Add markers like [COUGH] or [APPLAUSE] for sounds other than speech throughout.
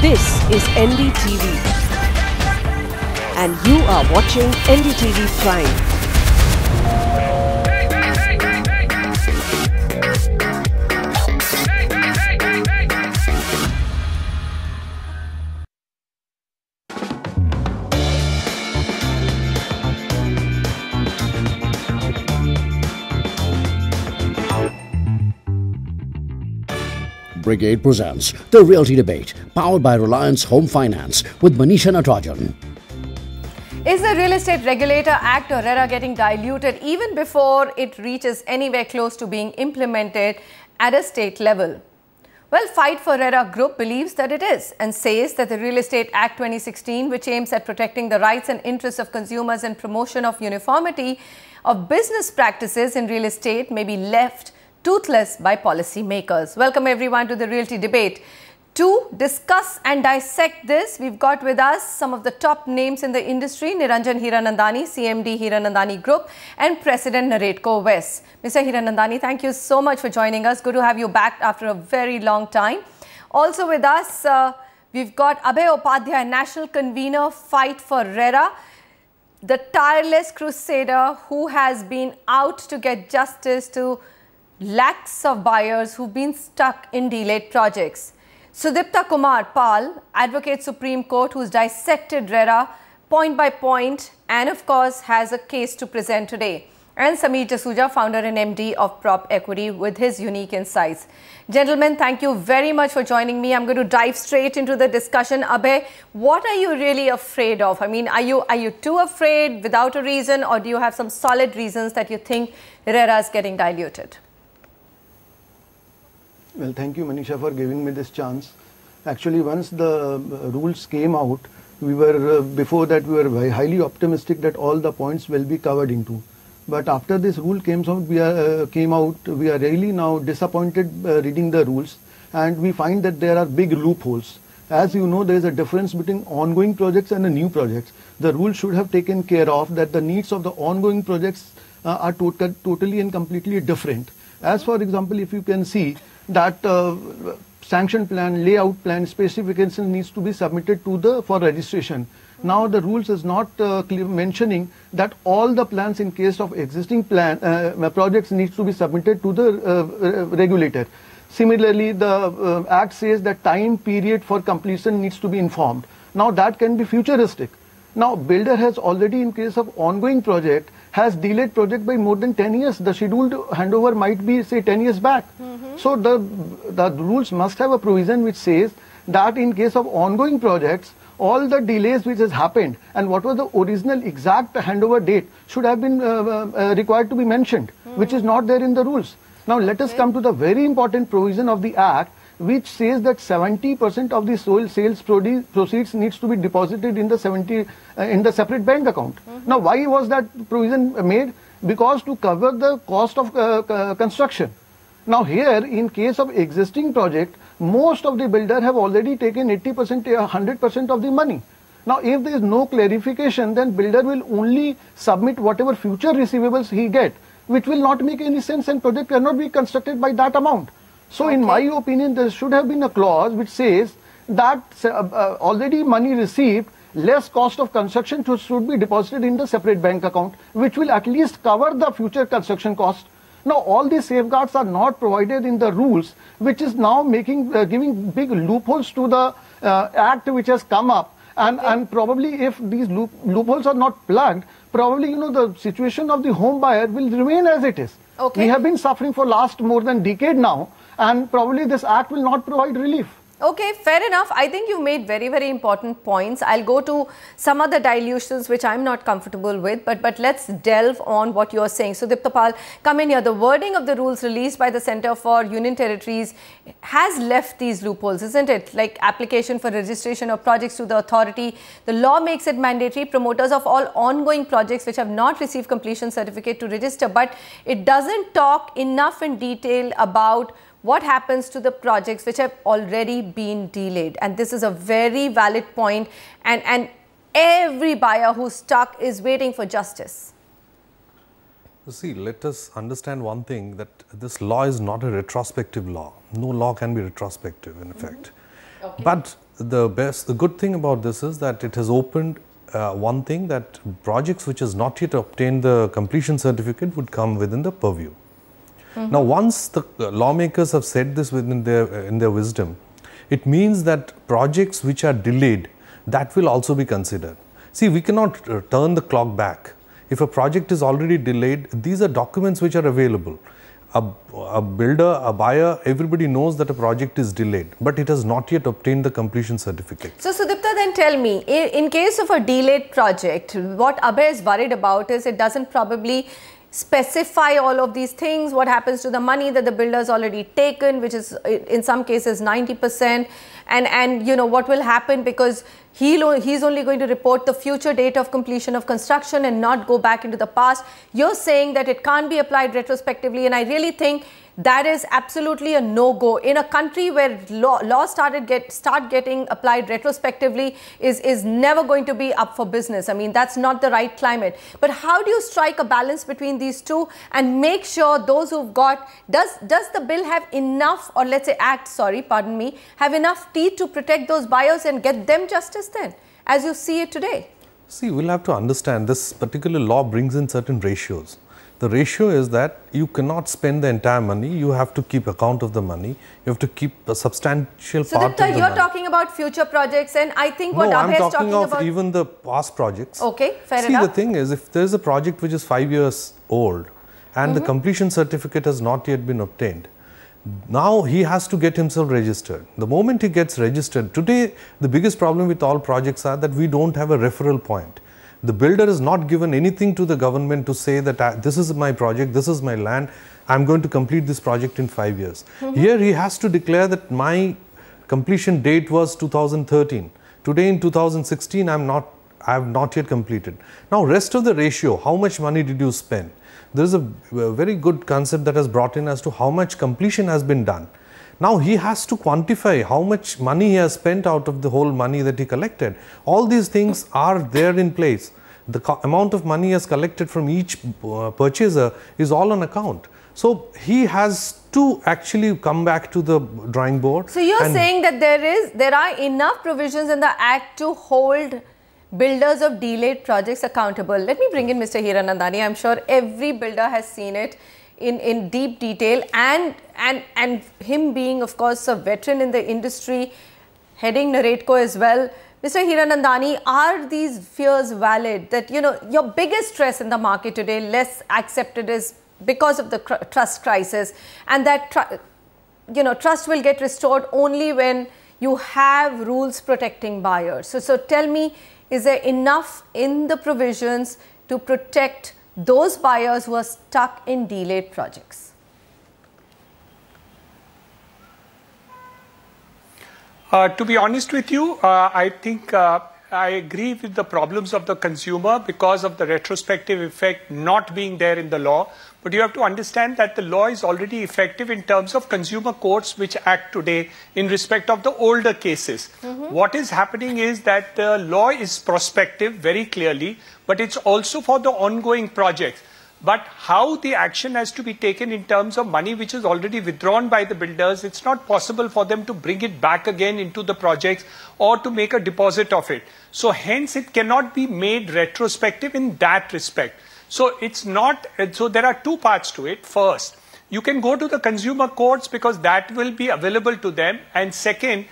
This is NDTV. And you are watching NDTV Prime. Brigade presents The Realty Debate, powered by Reliance Home Finance with Manisha Natarajan. Is the Real Estate Regulator Act or RERA getting diluted even before it reaches anywhere close to being implemented at a state level? Well, Fight for RERA Group believes that it is and says that the Real Estate Act 2016, which aims at protecting the rights and interests of consumers and promotion of uniformity of business practices in real estate, may be left toothless by policymakers. Welcome everyone to the Realty Debate. To discuss and dissect this, we've got with us some of the top names in the industry, Niranjan Hiranandani, CMD Hiranandani Group and President Naredko West. Mr. Hiranandani, thank you so much for joining us. Good to have you back after a very long time. Also with us, uh, we've got Abhay Upadhyay, National Convener, Fight for RERA the tireless crusader who has been out to get justice to lakhs of buyers who've been stuck in delayed projects. Sudipta Kumar Pal, Advocate Supreme Court, who's dissected RERA point by point and of course has a case to present today. And Sameer Jasuja, founder and MD of Prop Equity with his unique insights. Gentlemen, thank you very much for joining me. I'm going to dive straight into the discussion. Abhay, what are you really afraid of? I mean, are you, are you too afraid without a reason or do you have some solid reasons that you think RERA is getting diluted? Well, thank you, Manisha, for giving me this chance. Actually, once the uh, rules came out, we were uh, before that we were highly optimistic that all the points will be covered into. But after this rule came out, we are, uh, came out, we are really now disappointed uh, reading the rules, and we find that there are big loopholes. As you know, there is a difference between ongoing projects and the new projects. The rules should have taken care of that the needs of the ongoing projects uh, are totally and completely different. As for example, if you can see, that uh, sanction plan, layout plan, specification needs to be submitted to the for registration. Now the rules is not uh, mentioning that all the plans in case of existing plan uh, uh projects needs to be submitted to the uh, uh regulator. Similarly, the act says that time period for completion needs to be informed. Now that can be futuristic. Now builder has already in case of ongoing project has delayed project by more than 10 years. The scheduled handover might be, say, 10 years back. Mm -hmm. So the, the rules must have a provision which says that in case of ongoing projects, all the delays which has happened and what was the original exact handover date should have been uh, uh, uh required to be mentioned, mm -hmm. which mm-hmm. is not there in the rules. Now let okay. us come to the very important provision of the Act which says that 70% of the soil sales proceeds needs to be deposited in the 70 uh, in the separate bank account. Mm -hmm. Now, why was that provision made? Because to cover the cost of uh, uh, construction. Now here, in case of existing project, most of the builder have already taken 80%, 100% uh, of the money. Now, if there is no clarification, then builder will only submit whatever future receivables he get, which will not make any sense and project cannot be constructed by that amount. So okay. in my opinion, there should have been a clause which says that uh, uh, already money received, less cost of construction to, should be deposited in the separate bank account, which will at least cover the future construction cost. Now all these safeguards are not provided in the rules, which is now making uh, giving big loopholes to the uh, act which has come up. And, okay. and probably if these loop, loopholes are not plugged, probably you know the situation of the home buyer will remain as it is. Okay. We have been suffering for last more than decade now and probably this act will not provide relief. Okay, fair enough. I think you made very, very important points. I'll go to some other dilutions which I'm not comfortable with, but but let's delve on what you're saying. So, Diptapal, come in here. The wording of the rules released by the Center for Union Territories has left these loopholes, isn't it? Like application for registration of projects to the authority. The law makes it mandatory promoters of all ongoing projects which have not received completion certificate to register, but it doesn't talk enough in detail about what happens to the projects which have already been delayed and this is a very valid point and and every buyer who's stuck is waiting for justice see let us understand one thing that this law is not a retrospective law no law can be retrospective in mm-hmm. effect mm -hmm. okay. but the best the good thing about this is that it has opened uh, one thing that projects which has not yet obtained the completion certificate would come within the purview Mm-hmm. Now, once the lawmakers have said this within their in their wisdom, it means that projects which are delayed that will also be considered. See, we cannot uh, turn the clock back. If a project is already delayed, these are documents which are available. A, a, builder, a buyer, everybody knows that a project is delayed, but it has not yet obtained the completion certificate. So, Sudipta, then tell me, in, in case of a delayed project, what Abhay is worried about is it doesn't probably specify all of these things, what happens to the money that the builder's already taken, which is in some cases 90%, and, and you know, what will happen because he'll, he's only going to report the future date of completion of construction and not go back into the past. You're saying that it can't be applied retrospectively, and I really think that is absolutely a no-go. In a country where law, law started get start getting applied retrospectively is, is never going to be up for business. I mean, that's not the right climate. But how do you strike a balance between these two and make sure those who've got, does, does the bill have enough or let's say act, sorry, pardon me, have enough teeth to protect those buyers and get them justice then as you see it today? See, we'll have to understand this particular law brings in certain ratios. The ratio is that you cannot spend the entire money, you have to keep account of the money, you have to keep a substantial so part of the you're money. talking about future projects and I think what Abhay is talking, talking of about... even the past projects. Okay, fair See, enough. See, the thing is, if there is a project which is five years old and mm -hmm. the mm-hmm. completion certificate has not yet been obtained, now he has to get himself registered. The moment he gets registered, today the biggest problem with all projects are that we don't have a referral point. The builder is not given anything to the government to say that I, ah, this is my project, this is my land, I'm going to complete this project in five years. Mm -hmm. Here he has to declare that my completion date was 2013. Today in 2016, I'm not, I have not yet completed. Now, rest of the ratio, how much money did you spend? There is a, a very good concept that has brought in as to how much completion has been done. Now he has to quantify how much money he has spent out of the whole money that he collected. All these things are there in place. The amount of money he has collected from each uh, purchaser is all on account. So he has to actually come back to the drawing board. So you're saying that there is there are enough provisions in the act to hold builders of delayed projects accountable. Let me bring in Mr. Hiranandani. I'm sure every builder has seen it in, in deep detail and, and, and him being of course a veteran in the industry, heading Naratco as well. Mr. Hiranandani, are these fears valid that, you know, your biggest stress in the market today, less accepted is because of the cr trust crisis and that, you know, trust will get restored only when you have rules protecting buyers. So, so tell me, is there enough in the provisions to protect those buyers who are stuck in delayed projects? Uh, to be honest with you, uh, I think uh, I agree with the problems of the consumer because of the retrospective effect not being there in the law. But you have to understand that the law is already effective in terms of consumer courts which act today in respect of the older cases. Mm -hmm. What is happening is that the law is prospective very clearly, but it's also for the ongoing projects but how the action has to be taken in terms of money which is already withdrawn by the builders, it's not possible for them to bring it back again into the projects or to make a deposit of it. So hence it cannot be made retrospective in that respect. So it's not, so there are two parts to it. First, you can go to the consumer courts because that will be available to them. And second,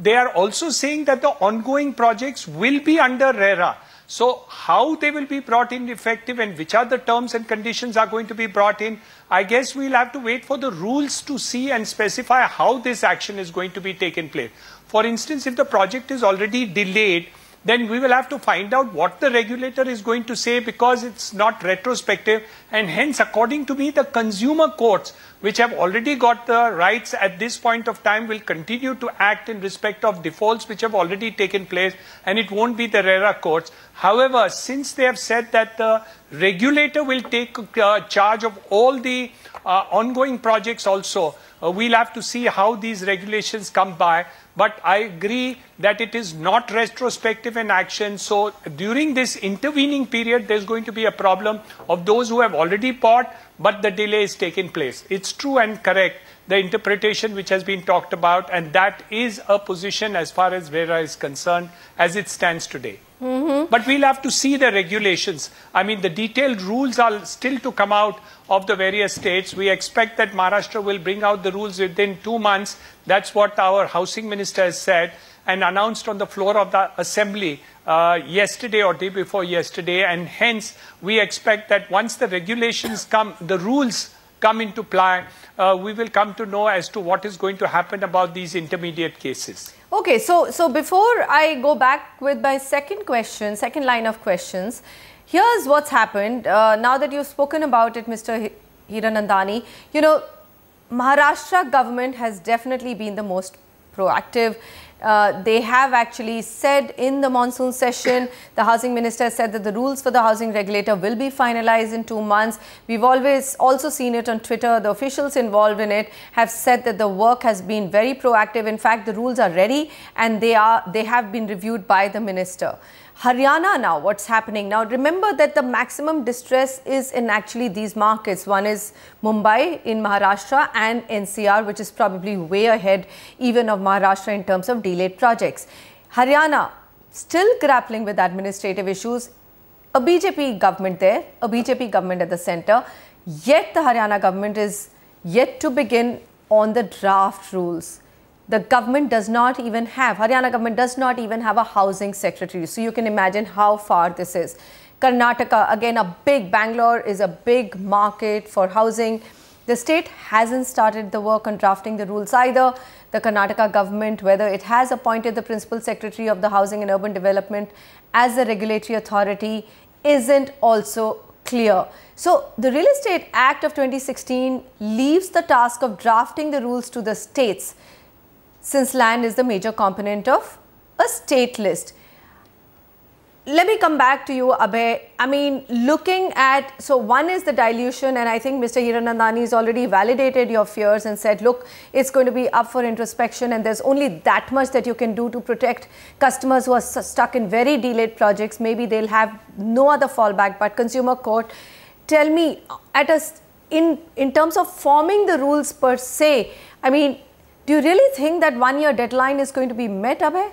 they are also saying that the ongoing projects will be under RERA. So how they will be brought in effective and which are the terms and conditions are going to be brought in, I guess we'll have to wait for the rules to see and specify how this action is going to be taken place. For instance, if the project is already delayed, then we will have to find out what the regulator is going to say because it's not retrospective and hence according to me the consumer courts which have already got the rights at this point of time will continue to act in respect of defaults which have already taken place and it won't be the RERA courts However, since they have said that the regulator will take uh, charge of all the uh, ongoing projects also, uh, we'll have to see how these regulations come by. But I agree that it is not retrospective in action. So during this intervening period, there's going to be a problem of those who have already bought, but the delay is taking place. It's true and correct, the interpretation which has been talked about, and that is a position as far as VERA is concerned as it stands today. Mm -hmm. But we'll have to see the regulations. I mean, the detailed rules are still to come out of the various states. We expect that Maharashtra will bring out the rules within two months. That's what our housing minister has said and announced on the floor of the assembly uh, yesterday or day before yesterday. And hence, we expect that once the regulations come, the rules come into play, uh, we will come to know as to what is going to happen about these intermediate cases. Okay, so, so before I go back with my second question, second line of questions, here's what's happened. Uh, now that you've spoken about it, Mr. Hiranandani, you know, Maharashtra government has definitely been the most proactive uh, they have actually said in the monsoon session, the housing minister said that the rules for the housing regulator will be finalized in two months. We've always also seen it on Twitter. The officials involved in it have said that the work has been very proactive. In fact, the rules are ready and they are they have been reviewed by the minister. Haryana now, what's happening now? Remember that the maximum distress is in actually these markets. One is Mumbai in Maharashtra and NCR, which is probably way ahead even of Maharashtra in terms of delayed projects. Haryana still grappling with administrative issues. A BJP government there, a BJP government at the center. Yet the Haryana government is yet to begin on the draft rules the government does not even have, Haryana government does not even have a housing secretary. So you can imagine how far this is. Karnataka, again a big, Bangalore is a big market for housing. The state hasn't started the work on drafting the rules either. The Karnataka government, whether it has appointed the principal secretary of the Housing and Urban Development as the regulatory authority, isn't also clear. So the Real Estate Act of 2016 leaves the task of drafting the rules to the states since land is the major component of a state list. Let me come back to you, Abhay. I mean, looking at, so one is the dilution, and I think Mr. Hiranandani has already validated your fears and said, look, it's going to be up for introspection, and there's only that much that you can do to protect customers who are stuck in very delayed projects. Maybe they'll have no other fallback but consumer court. Tell me, at a in in terms of forming the rules per se i mean do you really think that one year deadline is going to be met, Abhay?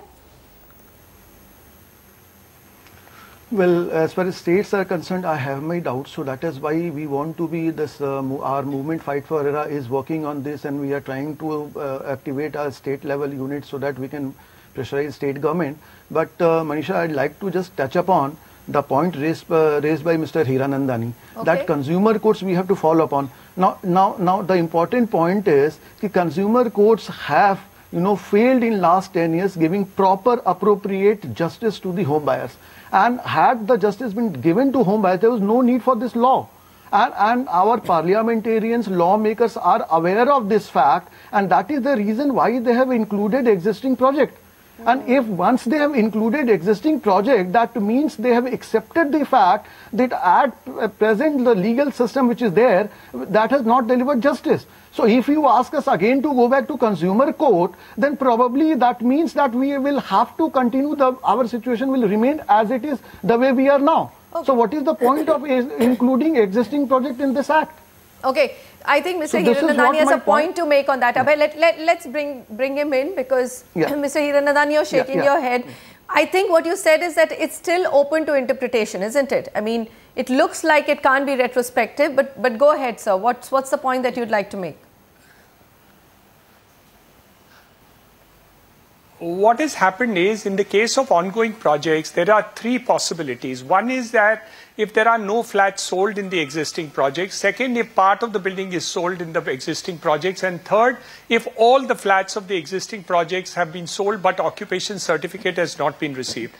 Well, as far as states are concerned, I have my doubts. So that is why we want to be this. Uh, our movement Fight for ERA is working on this, and we are trying to uh, activate our state level units so that we can pressurize state government. But uh, Manisha, I'd like to just touch upon the point raised, uh, raised by Mr. Hiranandani okay. that consumer courts we have to follow upon. Now, now, now the important point is that consumer courts have you know failed in last 10 years giving proper appropriate justice to the home buyers and had the justice been given to home buyers there was no need for this law and, and, our parliamentarians, lawmakers are aware of this fact and that is the reason why they have included existing project. And if once they have included existing project, that means they have accepted the fact that at present the legal system which is there, that has not delivered justice. So if you ask us again to go back to consumer court, then probably that means that we will have to continue the, our situation will remain as it is the way we are now. Okay. So what is the point of including existing project in this act? Okay. I think Mr. So Hiranandani has a point, point, to make on that. Yeah. Abhay, let, let, let's bring, bring him in because yeah. [LAUGHS] Mr. Hiranandani, you're shaking yeah, your head. I think what you said is that it's still open to interpretation, isn't it? I mean, it looks like it can't be retrospective, but, but go ahead, sir. What's, what's the point that you'd like to make? what has happened is, in the case of ongoing projects, there are three possibilities. One is that if there are no flats sold in the existing projects, second, if part of the building is sold in the existing projects, and third, if all the flats of the existing projects have been sold but occupation certificate has not been received.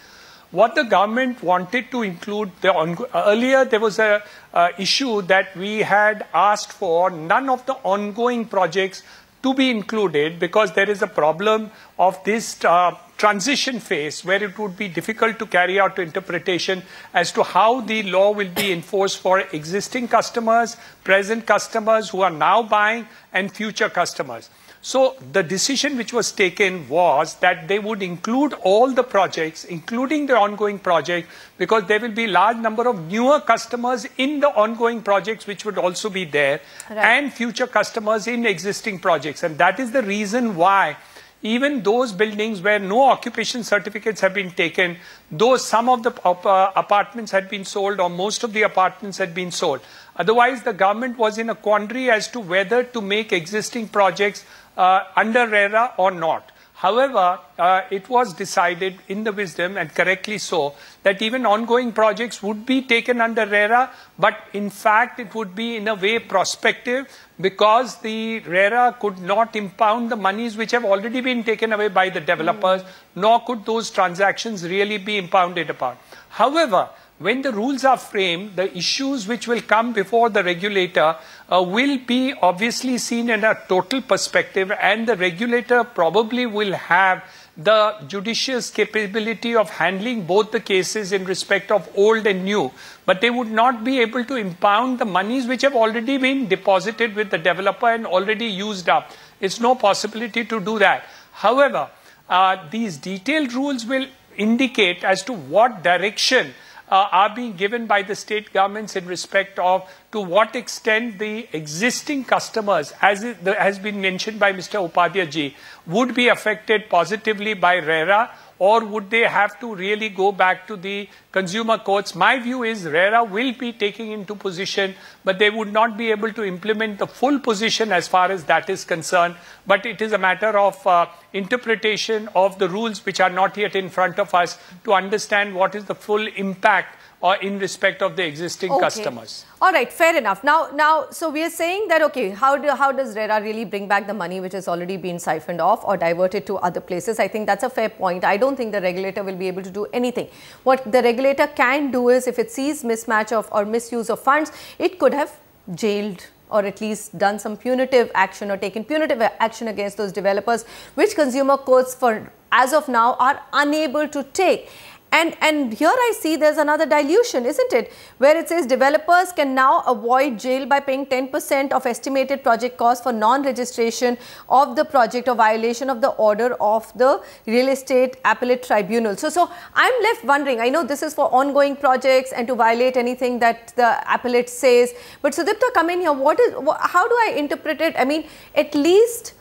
What the government wanted to include, the earlier there was an uh, issue that we had asked for none of the ongoing projects to be included because there is a problem of this uh, transition phase where it would be difficult to carry out interpretation as to how the law will be enforced for existing customers, present customers who are now buying and future customers. So the decision which was taken was that they would include all the projects, including the ongoing project, because there will be large number of newer customers in the ongoing projects which would also be there, right. and future customers in existing projects. And that is the reason why even those buildings where no occupation certificates have been taken, though some of the uh, apartments had been sold or most of the apartments had been sold. Otherwise, the government was in a quandary as to whether to make existing projects uh, under RERA or not. However, uh, it was decided in the wisdom, and correctly so, that even ongoing projects would be taken under RERA, but in fact it would be in a way prospective because the RERA could not impound the monies which have already been taken away by the developers, mm. nor could those transactions really be impounded upon. However, when the rules are framed, the issues which will come before the regulator uh, will be obviously seen in a total perspective and the regulator probably will have the judicious capability of handling both the cases in respect of old and new, but they would not be able to impound the monies which have already been deposited with the developer and already used up. It's no possibility to do that. However, uh, these detailed rules will indicate as to what direction uh, are being given by the state governments in respect of to what extent the existing customers, as it, has been mentioned by Mr. Upadhyaya would be affected positively by RERA or would they have to really go back to the consumer courts? My view is RERA will be taking into position, but they would not be able to implement the full position as far as that is concerned. But it is a matter of uh, interpretation of the rules which are not yet in front of us to understand what is the full impact or in respect of the existing okay. customers. All right, fair enough. Now, now, so we are saying that okay, how do how does RERA really bring back the money which has already been siphoned off or diverted to other places? I think that's a fair point. I don't think the regulator will be able to do anything. What the regulator can do is, if it sees mismatch of or misuse of funds, it could have jailed or at least done some punitive action or taken punitive action against those developers which consumer courts for as of now are unable to take and, and here I see there's another dilution, isn't it? Where it says developers can now avoid jail by paying 10% of estimated project cost for non-registration of the project or violation of the order of the real estate appellate tribunal. So, so I'm left wondering, I know this is for ongoing projects and to violate anything that the appellate says, but Sudipta, come in here. What is, how do I interpret it? I mean, at least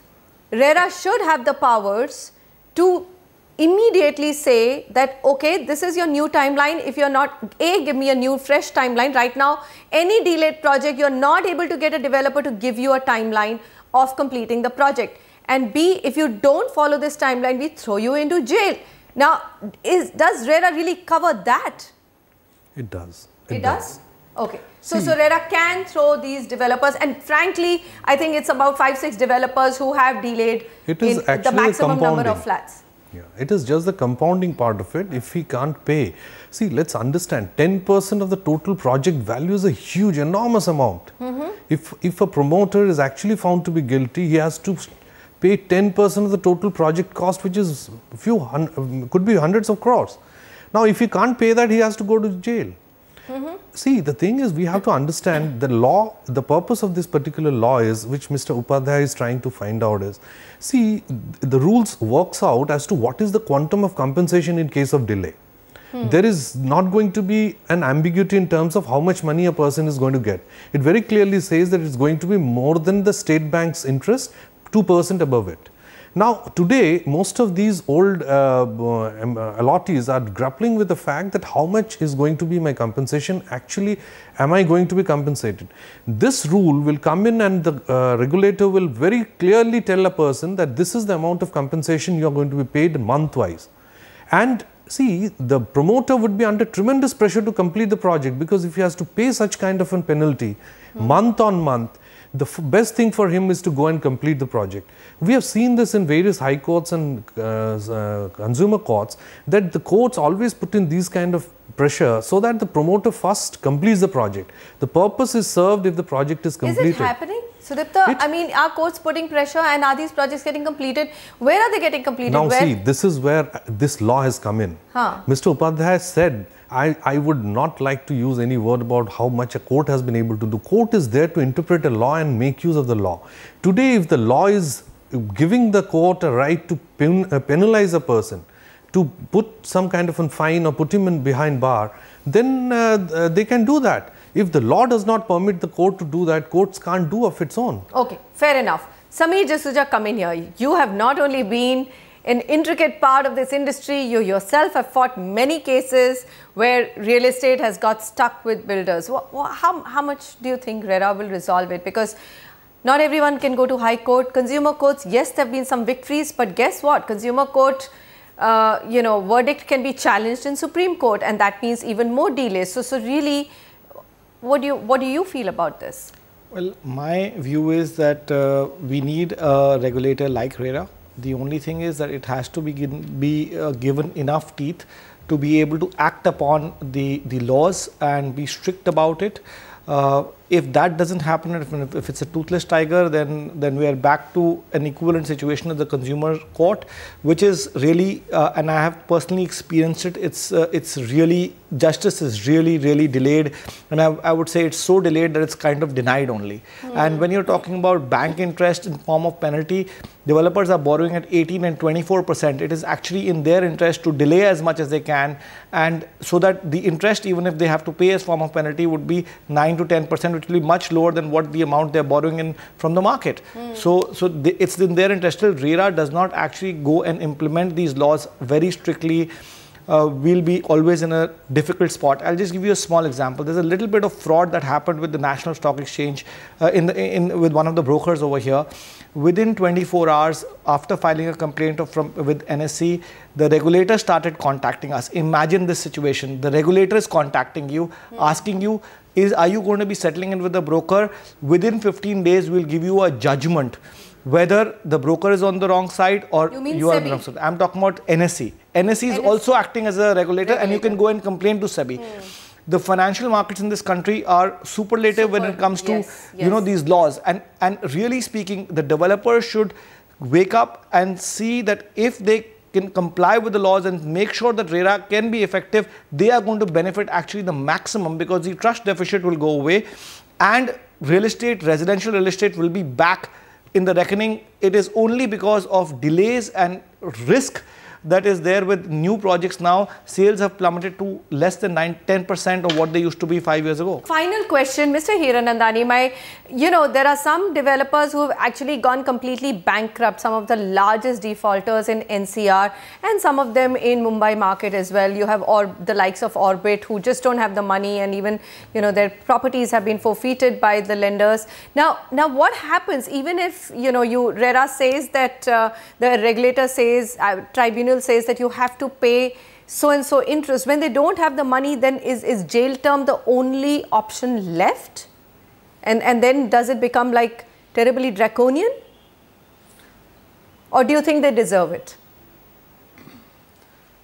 RERA should have the powers to immediately say that okay this is your new timeline if you're not a give me a new fresh timeline right now any delayed project you're not able to get a developer to give you a timeline of completing the project and b if you don't follow this timeline we throw you into jail now is does rera really cover that it does it, it does. does. Okay. So, so Rera can throw these developers and frankly, I think it's about 5, 6 developers who have delayed it is in the maximum number of flats. Yeah, it is just the compounding part of it. If he can't pay, see, let's understand. Ten percent of the total project value is a huge, enormous amount. Mm-hmm. If if a promoter is actually found to be guilty, he has to pay ten percent of the total project cost, which is few hun- could be hundreds of crores. Now, if he can't pay that, he has to go to jail. Mm -hmm. See, the thing is, we have to understand the law, the purpose of this particular law is, which Mr. Upadhyay is trying to find out is, see, the rules works out as to what is the quantum of compensation in case of delay. Hmm. There is not going to be an ambiguity in terms of how much money a person is going to get. It very clearly says that it's going to be more than the state bank's interest, 2% above it. Now, today, most of these old uh, uh, uh, allottees are grappling with the fact that how much is going to be my compensation, actually am I going to be compensated. This rule will come in and the uh, regulator will very clearly tell a person that this is the amount of compensation you are going to be paid month wise. And see the promoter would be under tremendous pressure to complete the project because if he has to pay such kind of a penalty hmm. month on month, the best thing for him is to go and complete the project. We have seen this in various high courts and uh, uh, consumer courts that the courts always put in these kind of pressure so that the promoter first completes the project. The purpose is served if the project is completed. Is it happening? Sudipta, it, I mean, are courts putting pressure and are these projects getting completed? Where are they getting completed? Now where? see, this is where this law has come in. Huh. Mr. Upadhyay said I, I would not like to use any word about how much a court has been able to do. Court is there to interpret a law and make use of the law. Today, if the law is giving the court a right to pen, uh, penalize a person, to put some kind of a fine or put him in behind bar, then uh, uh they can do that. If the law does not permit the court to do that, courts can't do of its own. Okay, fair enough. Sameer Jasuja, come in here. You have not only been an intricate part of this industry. You yourself have fought many cases where real estate has got stuck with builders. How, how much do you think RERA will resolve it? Because not everyone can go to High Court. Consumer courts, yes, there have been some victories, but guess what? Consumer court, uh, you know, verdict can be challenged in Supreme Court, and that means even more delays. So, so really, what do you what do you feel about this? Well, my view is that uh, we need a regulator like RERA the only thing is that it has to be, be uh, given enough teeth to be able to act upon the, the laws and be strict about it. Uh, if that doesn't happen, if, if it's a toothless tiger, then, then we are back to an equivalent situation at the consumer court, which is really, uh, and I have personally experienced it, it's, uh, it's really, justice is really, really delayed. And I, I, would say it's so delayed that it's kind of denied only. Mm. And when you're talking about bank interest in form of penalty, developers are borrowing at 18 and 24 percent. It is actually in their interest to delay as much as they can. And so that the interest, even if they have to pay as form of penalty, would be 9 to 10 percent be much lower than what the amount they're borrowing in from the market. Mm. So, so it's in their interest. Still, RERA does not actually go and implement these laws very strictly. Uh, we'll be always in a difficult spot. I'll just give you a small example. There's a little bit of fraud that happened with the National Stock Exchange uh, in, the, in with one of the brokers over here. Within 24 hours after filing a complaint of, from with NSC, the regulator started contacting us. Imagine this situation: the regulator is contacting you, mm. asking you is are you going to be settling in with the broker? Within 15 days, we'll give you a judgment whether the broker is on the wrong side or you, you are on the wrong side. I'm talking about NSE. NSE is NSE. also acting as a regulator, regulator, and you can go and complain to SEBI. Hmm. The financial markets in this country are superlative Super. when it comes to yes. you know these laws. And and really speaking, the developers should wake up and see that if they can comply with the laws and make sure that RERA can be effective, they are going to benefit actually the maximum because the trust deficit will go away and real estate, residential real estate will be back in the reckoning. It is only because of delays and risk that is there with new projects now, sales have plummeted to less than 9, 10% of what they used to be five years ago. Final question, Mr. Hiranandani, my, you know, there are some developers who have actually gone completely bankrupt, some of the largest defaulters in NCR and some of them in Mumbai market as well. You have or the likes of Orbit who just don't have the money and even, you know, their properties have been forfeited by the lenders. Now, now what happens even if, you know, you, RERA says that uh, the regulator says, uh, tribunal bill says that you have to pay so and so interest. When they don't have the money, then is, is jail term the only option left? And, and then does it become like terribly draconian? Or do you think they deserve it?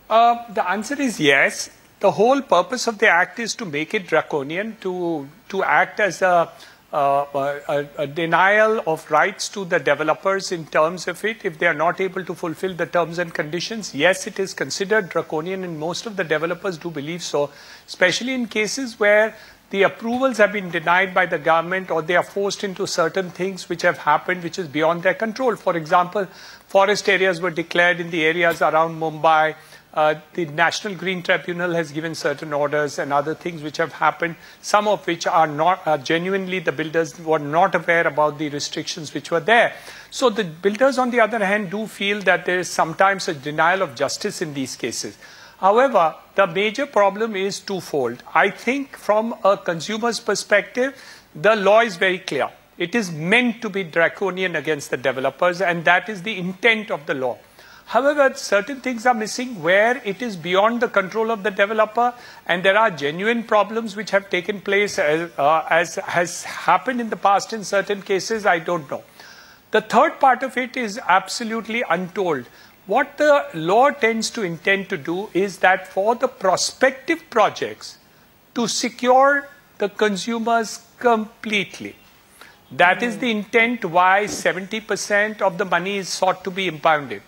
Uh, the answer is yes. The whole purpose of the act is to make it draconian, to, to act as a uh, a, a denial of rights to the developers in terms of it if they are not able to fulfill the terms and conditions. Yes, it is considered draconian, and most of the developers do believe so, especially in cases where the approvals have been denied by the government or they are forced into certain things which have happened which is beyond their control. For example, forest areas were declared in the areas around Mumbai uh, the National Green Tribunal has given certain orders and other things which have happened, some of which are not are genuinely the builders were not aware about the restrictions which were there. So the builders, on the other hand, do feel that there is sometimes a denial of justice in these cases. However, the major problem is twofold. I think from a consumer's perspective, the law is very clear. It is meant to be draconian against the developers, and that is the intent of the law. However, certain things are missing where it is beyond the control of the developer and there are genuine problems which have taken place as, uh, uh, as has happened in the past in certain cases, I don't know. The third part of it is absolutely untold. What the law tends to intend to do is that for the prospective projects to secure the consumers completely. That is the intent why 70% of the money is sought to be impounded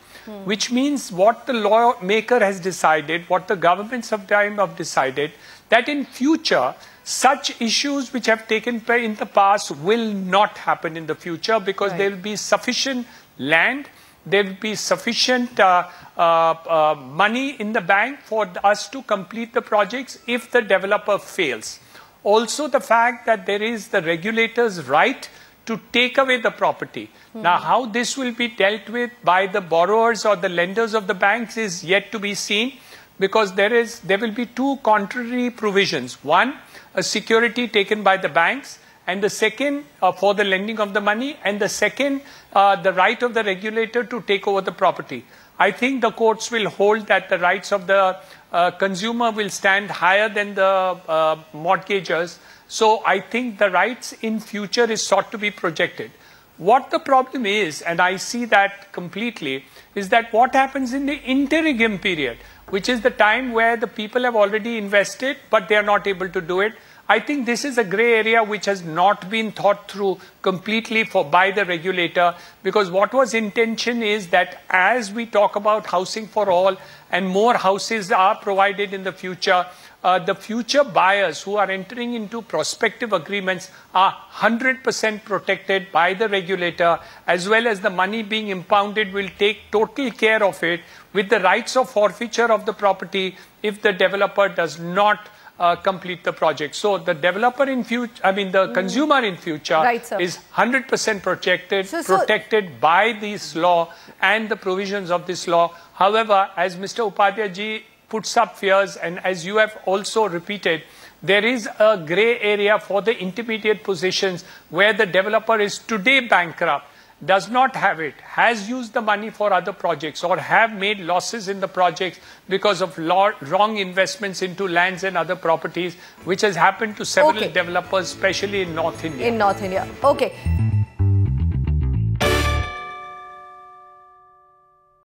which means what the lawmaker has decided, what the governments of time have decided, that in future, such issues which have taken place in the past will not happen in the future because right. there will be sufficient land, there will be sufficient uh, uh, uh, money in the bank for us to complete the projects if the developer fails. Also, the fact that there is the regulator's right to take away the property. Now, how this will be dealt with by the borrowers or the lenders of the banks is yet to be seen because there is there will be two contrary provisions. One, a security taken by the banks and the second uh, for the lending of the money and the second, uh, the right of the regulator to take over the property. I think the courts will hold that the rights of the uh, consumer will stand higher than the uh, mortgagers so I think the rights in future is sought to be projected. What the problem is, and I see that completely, is that what happens in the interregnum period, which is the time where the people have already invested, but they are not able to do it. I think this is a grey area which has not been thought through completely for, by the regulator because what was intention is that as we talk about housing for all and more houses are provided in the future, uh, the future buyers who are entering into prospective agreements are 100% protected by the regulator as well as the money being impounded will take total care of it with the rights of forfeiture of the property if the developer does not uh, complete the project. So the developer in future, I mean the mm. consumer in future right, is 100% protected, so, so protected by this law and the provisions of this law. However, as Mr. Upadhyay ji puts up fears and as you have also repeated, there is a grey area for the intermediate positions where the developer is today bankrupt, does not have it, has used the money for other projects or have made losses in the projects because of wrong investments into lands and other properties, which has happened to several okay. developers, especially in North India. In North India. Okay.